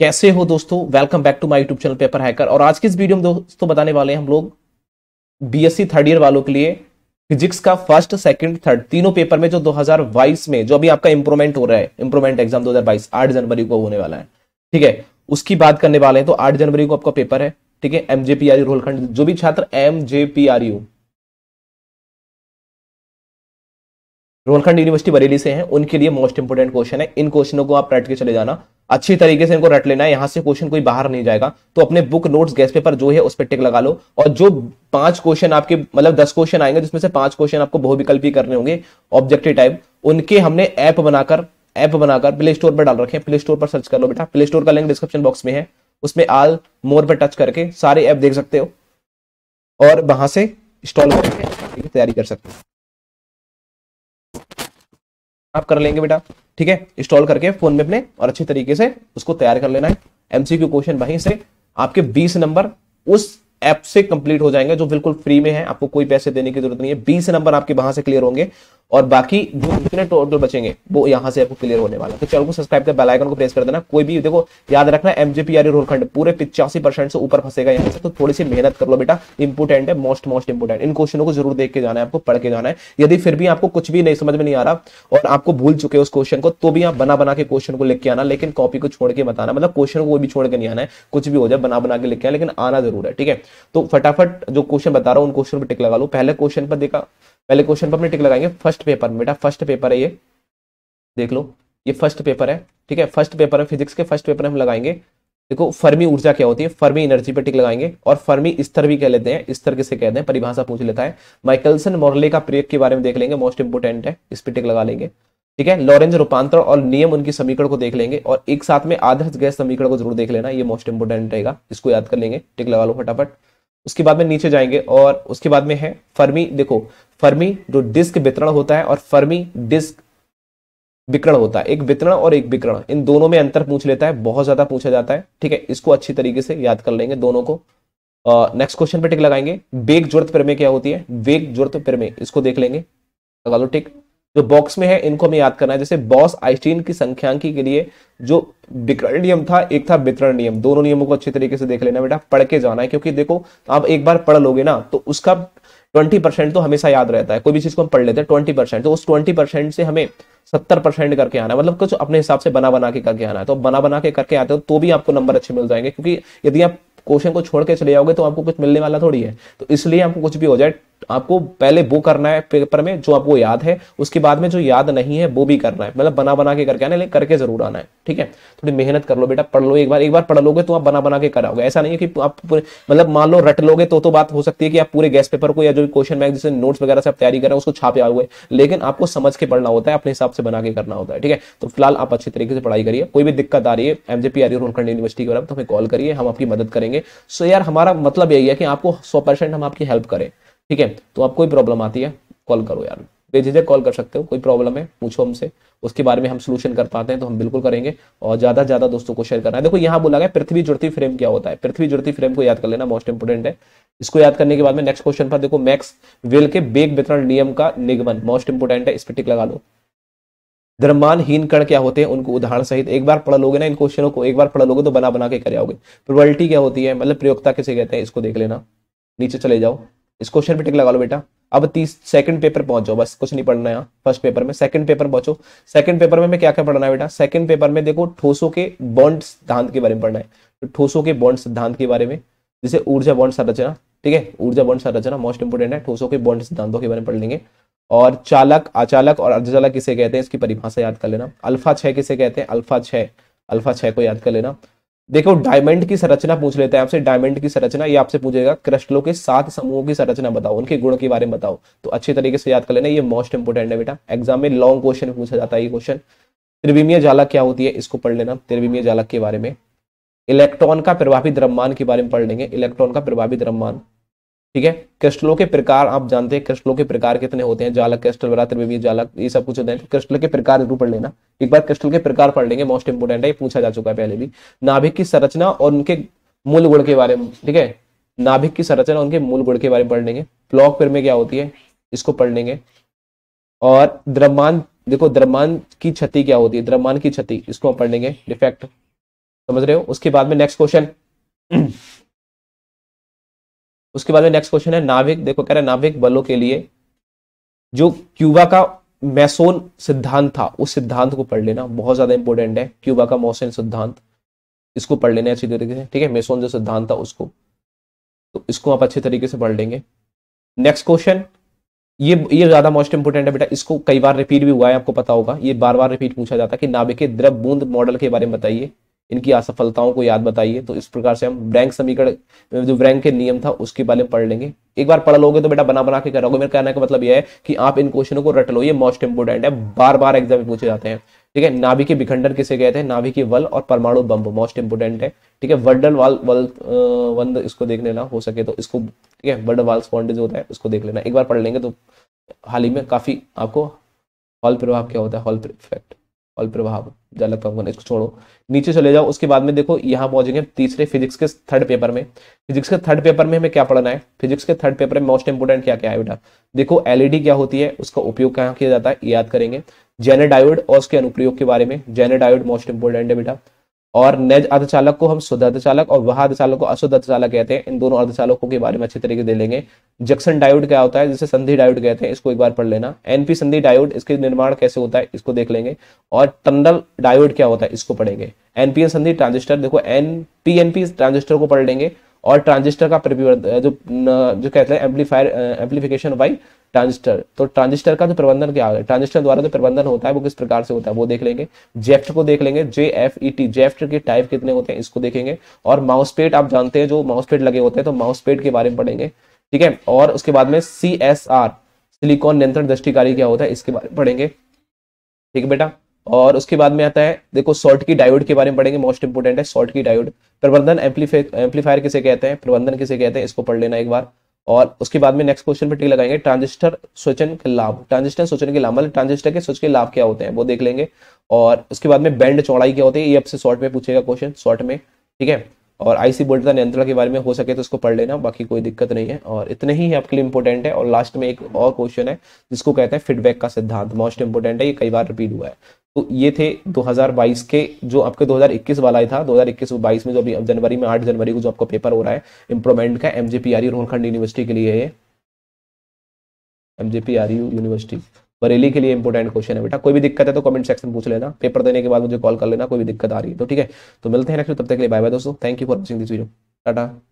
कैसे हो दोस्तों welcome back to my YouTube channel paper hacker और आज के इस वीडियो में दोस्तों बताने वाले हैं हम लोग बीएससी थर्ड ईयर वालों के लिए फिजिक्स का फर्स्ट सेकंड थर्ड तीनों पेपर में जो 2022 में जो अभी आपका इंप्रूवमेंट हो रहा है इंप्रूवमेंट एग्जाम 2022 हजार जनवरी को होने वाला है ठीक है उसकी बात करने वाले हैं तो आठ जनवरी को आपका पेपर है ठीक है एमजेपीआर रोलखंड जो भी छात्र एम रोलखंड यूनिवर्सिटी बरेली से हैं उनके लिए मोस्ट इंपोर्टेंट क्वेश्चन है इन क्वेश्चनों को आप रट के चले जाना अच्छी तरीके से इनको रट लेना है यहां से क्वेश्चन कोई बाहर नहीं जाएगा तो अपने बुक नोट्स गैस पेपर जो है उस पर टिक लगा लो और जो पांच क्वेश्चन आपके मतलब दस क्वेश्चन आएंगे जिसमें से पांच क्वेश्चन आपको बहुविकल्पी करने होंगे ऑब्जेक्टिव टाइप उनके हमने ऐप बनाकर ऐप बनाकर प्ले स्टोर पर डाल रखे हैं प्ले स्टोर पर सर्च कर लो बेटा प्ले स्टोर का लिंक डिस्क्रिप्शन बॉक्स में है उसमें आल मोर पर टच करके सारे ऐप देख सकते हो और वहां से इंस्टॉल करके तैयारी कर सकते हो आप कर लेंगे बेटा ठीक है इंस्टॉल करके फोन में अपने और अच्छे तरीके से उसको तैयार कर लेना है एमसीक्यू क्वेश्चन वहीं से आपके बीस नंबर उस ऐप से कंप्लीट हो जाएंगे जो बिल्कुल फ्री में है आपको कोई पैसे देने की जरूरत नहीं है बीस नंबर आपके वहां से क्लियर होंगे और बाकी जो जितने टोटल बचेंगे वो यहां से आपको क्लियर होने वाला है तो चैनल को सब्सक्राइब कर बेल आइकन को प्रेस कर देना कोई भी देखो याद रखना एमजेपीआर रोलखंड e पूरे पिचासी परसेंट से ऊपर फंसेगा यहां से तो थोड़ी सी मेहनत कर लो बेटा इंपोर्टेंट है मोस्ट मोस्ट इंपोर्टेंट इन क्वेश्चनों को जरूर देख के जाना है आपको पढ़ के जाना है यदि फिर भी आपको कुछ भी नहीं समझ में नहीं आ रहा और आपको भूल चुके उस क्वेश्चन को तो भी आप बना बना के क्वेश्चन को लिख के आना लेकिन कॉपी को छोड़ के बताना मतलब क्वेश्चन को भी छोड़ के नहीं आना है कुछ भी हो जाए बना बना के लिख के आना लेकिन आना जरूर है ठीक है तो फटाफट जो क्वेश्चन बता रहा हूँ उन क्वेश्चन पर टिक लगा लो पहले क्वेश्चन पर देखा पहले क्वेश्चन पर अपने टिक लगाएंगे फर्स्ट पेपर बेटा फर्स्ट पेपर है ये देख लो ये फर्स्ट पेपर है ठीक है फर्स्ट पेपर है फिजिक्स के फर्स्ट पेपर हम लगाएंगे देखो फर्मी ऊर्जा क्या होती है फर्मी एनर्जी पर टिक लगाएंगे और फर्मी स्तर भी कह लेते हैं स्तर किसे कहते हैं परिभाषा पूछ लेता है माइकलसन मोरले का प्रयोग के बारे में देख लेंगे मोस्ट इंपोर्टेंट है इस पर टिक लगा लेंगे ठीक है लॉरेंज रूपांतर और नियम उनकी समीकरण को देख लेंगे और एक साथ में आदर्श गैस समीकरण को जरूर देख लेना ये मोस्ट इंपोर्टेंट रहेगा इसको याद कर लेंगे टिक लगा लो फटाफट उसके बाद में नीचे जाएंगे और उसके बाद में है फर्मी देखो फर्मी जो डिस्क वितरण होता है और फर्मी डिस्क विकरण होता है एक वितरण और एक विकरण इन दोनों में अंतर पूछ लेता है बहुत ज्यादा पूछा जाता है ठीक है इसको अच्छी तरीके से याद कर लेंगे दोनों को नेक्स्ट क्वेश्चन पे टिक लगाएंगे वेग जुर्त प्रमेय क्या होती है वेग जुर्त प्रमेय इसको देख लेंगे लगा लो टिक जो बॉक्स में है इनको हमें याद करना है जैसे बॉस आइस्टीन की संख्यांकी के लिए जो विकरण नियम था एक था वितरण नियम दोनों नियमों को अच्छे तरीके से देख लेना बेटा पढ़ के जाना है क्योंकि देखो आप एक बार पढ़ लोगे ना तो उसका ट्वेंटी परसेंट तो हमेशा याद रहता है कोई भी चीज को हम पढ़ लेते हैं ट्वेंटी परसेंट तो उस ट्वेंटी परसेंट से हमें सत्तर परसेंट करके आना है मतलब कुछ अपने हिसाब से बना बना के करके आना है तो बना बना के करके आते हो तो भी आपको नंबर अच्छे मिल जाएंगे क्योंकि यदि आप क्वेश्चन को छोड़ के चले जाओगे तो आपको कुछ मिलने वाला थोड़ी है तो इसलिए आपको कुछ भी हो जाए आपको पहले वो करना है पेपर में जो आपको याद है उसके बाद में जो याद नहीं है वो भी करना है मतलब बना बना के करके आना लेकिन करके जरूर आना है ठीक है थोड़ी मेहनत कर लो बेटा पढ़ लो एक बार एक बार पढ़ लोगे तो आप बना बना के कराओगे ऐसा नहीं है कि आप मतलब मान लो रट लोगे तो तो बात हो सकती है कि आप पूरे गैस पेपर को या जो क्वेश्चन बैंक जैसे नोट्स वगैरह से आप तैयारी कर रहे हैं उसको छापे आओगे लेकिन आपको समझ के पढ़ना होता है अपने हिसाब से बना के करना होता है ठीक है तो फिलहाल आप अच्छी तरीके से पढ़ाई करिए कोई भी दिक्कत आ रही है एमजेपी है रोलखंड यूनिवर्सिटी के बारे तो हमें कॉल करिए हम आपकी मदद करेंगे सो यार हमारा मतलब यही है कि आपको सौ हम आपकी हेल्प करें ठीक है तो आप कोई प्रॉब्लम आती है कॉल करो यार बेझिझक कॉल कर सकते हो कोई प्रॉब्लम है पूछो हमसे उसके बारे में हम सोल्यूशन कर पाते हैं तो हम बिल्कुल करेंगे और ज्यादा ज्यादा दोस्तों को शेयर करना है देखो यहाँ बोला गया पृथ्वी जुड़ती फ्रेम क्या होता है पृथ्वी जुड़ती फ्रेम को याद कर लेना मोस्ट इंपोर्टेंट है इसको याद करने के बाद में नेक्स्ट क्वेश्चन पर देखो मैक्स वेल के बेग वितरण नियम का निगमन मोस्ट इंपोर्टेंट है इस पर टिक लगा लो द्रव्यमानहीन कण क्या होते हैं उनको उदाहरण सहित एक बार पढ़ लोगे ना इन क्वेश्चनों को एक बार पढ़ लोगे तो बना बना के कर आओगे प्रोबेबिलिटी क्या होती है मतलब प्रयोगता किसे कहते हैं इसको देख लेना नीचे चले जाओ इस क्वेश्चन पे टिक लगा लो बेटा अब तीस सेकंड पेपर पहुंच जाओ बस कुछ नहीं पढ़ना है फर्स्ट पेपर में सेकंड पेपर पहुंचो सेकंड पेपर में मैं क्या क्या पढ़ना है बेटा सेकंड पेपर में देखो ठोसों के बॉन्ड सिद्धांत के बारे में पढ़ना है तो ठोसों के बॉन्ड सिद्धांत के बारे में जैसे ऊर्जा बॉन्ड संरचना ठीक है ऊर्जा बॉन्ड संरचना मोस्ट इंपोर्टेंट है ठोसों के बॉन्ड सिद्धांतों के बारे में पढ़ लेंगे और चालक अचालक और अर्धचालक किसे कहते हैं इसकी परिभाषा याद कर लेना अल्फा छह किसे कहते हैं अल्फा छह अल्फा छह को याद कर लेना देखो डायमंड की संरचना पूछ लेते हैं आपसे डायमंड की संरचना ये आपसे पूछेगा क्रिस्टलों के सात समूहों की संरचना बताओ उनके गुण के बारे में बताओ तो अच्छे तरीके से याद कर लेना ये मोस्ट इंपोर्टेंट है बेटा एग्जाम में लॉन्ग क्वेश्चन पूछा जाता है ये क्वेश्चन त्रिविमीय जालक क्या होती है इसको पढ़ लेना त्रिविमीय जालक के बारे में इलेक्ट्रॉन का प्रभावी द्रव्यमान के बारे में पढ़ लेंगे इलेक्ट्रॉन का प्रभावी द्रव्यमान ठीक है क्रिस्टलों के प्रकार आप जानते हैं क्रिस्टलों के प्रकार कितने होते हैं जालक क्रिस्टल वरात्र जालक ये सब कुछ होते हैं क्रिस्टल के प्रकार जरूर पढ़ लेना एक बार क्रिस्टल के प्रकार पढ़ लेंगे मोस्ट इंपोर्टेंट है ये पूछा जा चुका है पहले भी नाभिक की संरचना और उनके मूल गुण के बारे में ठीक है नाभिक की संरचना उनके मूल गुण के बारे में पढ़ लेंगे प्लॉक पेर में क्या होती है इसको पढ़ लेंगे और द्रव्यमान देखो द्रव्यमान की क्षति क्या होती है द्रव्यमान की क्षति इसको हम पढ़ लेंगे डिफेक्ट समझ रहे हो उसके बाद में नेक्स्ट क्वेश्चन उसके बाद में नेक्स्ट क्वेश्चन है नाविक देखो कह रहे नाविक बलों के लिए जो क्यूबा का मैसोन सिद्धांत था उस सिद्धांत को पढ़ लेना बहुत ज्यादा इंपॉर्टेंट है क्यूबा का मोसेन सिद्धांत इसको पढ़ लेना अच्छी तरीके से ठीक है मैसोन जो सिद्धांत था उसको तो इसको आप अच्छे तरीके से पढ़ लेंगे नेक्स्ट क्वेश्चन ये ये ज्यादा मोस्ट इंपोर्टेंट है बेटा इसको कई बार रिपीट भी हुआ है आपको पता होगा ये बार बार रिपीट पूछा जाता है कि नाभिकीय द्रव बूंद मॉडल के बारे में बताइए इनकी असफलताओं को याद बताइए तो इस प्रकार से हम ब्रैंक समीकरण जो ब्रैंक के नियम था उसके बारे में पढ़ लेंगे एक बार पढ़ लोगे तो बेटा बना बना के करोगे मेरा कहना का मतलब यह है कि आप इन क्वेश्चनों को रट लो ये मोस्ट इंपोर्टेंट है बार बार एग्जाम पूछे जाते हैं ठीक है नाभिक के विखंडन किसे गए थे नाभिक के वल और परमाणु बम्ब मोस्ट इंपोर्टेंट है ठीक है वर्डल वाल वल वंद इसको देख लेना हो सके तो इसको ठीक है वर्डल वाल जो होता है उसको देख लेना एक बार पढ़ लेंगे तो हाल ही में काफी आपको हॉल प्रभाव क्या होता है हॉल इफेक्ट बल प्रभाव ज्यादा लगता है इसको छोड़ो नीचे चले जाओ उसके बाद में देखो यहाँ पहुंचेंगे तीसरे फिजिक्स के थर्ड पेपर में फिजिक्स के थर्ड पेपर में हमें क्या पढ़ना है फिजिक्स के थर्ड पेपर में मोस्ट इंपोर्टेंट क्या क्या है बेटा देखो एलईडी e क्या होती है उसका उपयोग कहाँ किया जाता है याद करेंगे जेनेडायोड और उसके अनुप्रयोग के बारे में जेनेडायोड मोस्ट इंपोर्टेंट है बेटा और नज अर्धचालक को हम शुद्ध अर्धचालक और वह अर्धचालक को अशुद्ध अर्धचालक कहते हैं इन दोनों अर्धचालकों के बारे में अच्छे तरीके दे लेंगे जक्सन डायोड क्या होता है जिसे संधि डायोड कहते हैं इसको एक बार पढ़ लेना एनपी संधि डायोड इसके निर्माण कैसे होता है इसको देख लेंगे और टंडल डायोड क्या होता है इसको पढ़ेंगे एनपीएन संधि ट्रांजिस्टर देखो एन पी एनपी ट्रांजिस्टर को पढ़ लेंगे और ट्रांजिस्टर का जो जो कहते हैं एम्पलीफायर एम्पलीफिकेशन बाई ट्रांजिस्टर तो ट्रांजिस्टर का जो प्रबंधन क्या है ट्रांजिस्टर द्वारा जो प्रबंधन होता है वो किस प्रकार से होता है वो देख लेंगे जेफ्ट को देख लेंगे जे एफ ई टी जेफ्ट के टाइप कितने होते हैं इसको देखेंगे और माउसपेट आप जानते हैं जो माउसपेट लगे होते हैं तो माउसपेट के बारे में पढ़ेंगे ठीक है और उसके बाद में सी एस आर सिलिकॉन नियंत्रण दृष्टिकारी क्या होता है इसके बारे में पढ़ेंगे ठीक है बेटा और उसके बाद में आता है देखो सॉल्ट की डायोड के बारे में पढ़ेंगे मोस्ट इंपोर्टेंट है सॉल्ट की डायोड प्रबंधन एम्पलीफायर किसे कहते हैं प्रबंधन किसे कहते हैं इसको पढ़ लेना एक बार और उसके बाद में नेक्स्ट क्वेश्चन पे टिक लगाएंगे ट्रांजिस्टर स्वचन के लाभ ट्रांजिस्टर स्वचन के लाभ मतलब ट्रांजिस्टर के स्वच के लाभ क्या होते हैं वो देख लेंगे और उसके बाद में बैंड चौड़ाई क्या होती है ये आपसे शॉर्ट में पूछेगा क्वेश्चन शॉर्ट में ठीक है और आईसी वोल्टता नियंत्रण के बारे में हो सके तो उसको पढ़ लेना बाकी कोई दिक्कत नहीं है और इतने ही आपके लिए इंपॉर्टेंट है और लास्ट में एक और क्वेश्चन है जिसको कहते हैं फीडबैक का सिद्धांत मोस्ट इंपॉर्टेंट है ये कई बार रिपीट हुआ है तो ये थे 2022 के जो आपके 2021 वाला ही था 2021-22 में जो अभी जनवरी में 8 जनवरी को जो आपका पेपर हो रहा है इंप्रूवमेंट का एमजेपीआरयू e रोहनखंड यूनिवर्सिटी के लिए एमजेपीआरयू यूनिवर्सिटी e बरेली के लिए इंपॉर्टेंट क्वेश्चन है बेटा कोई भी दिक्कत है तो कमेंट सेक्शन पूछ लेना पेपर देने के बाद मुझे कॉल कर लेना कोई भी दिक्कत आ रही है तो ठीक है तो मिलते हैं नेक्स्ट तब तक के लिए बाय बाय दोस्तों thank you for watching this video Tata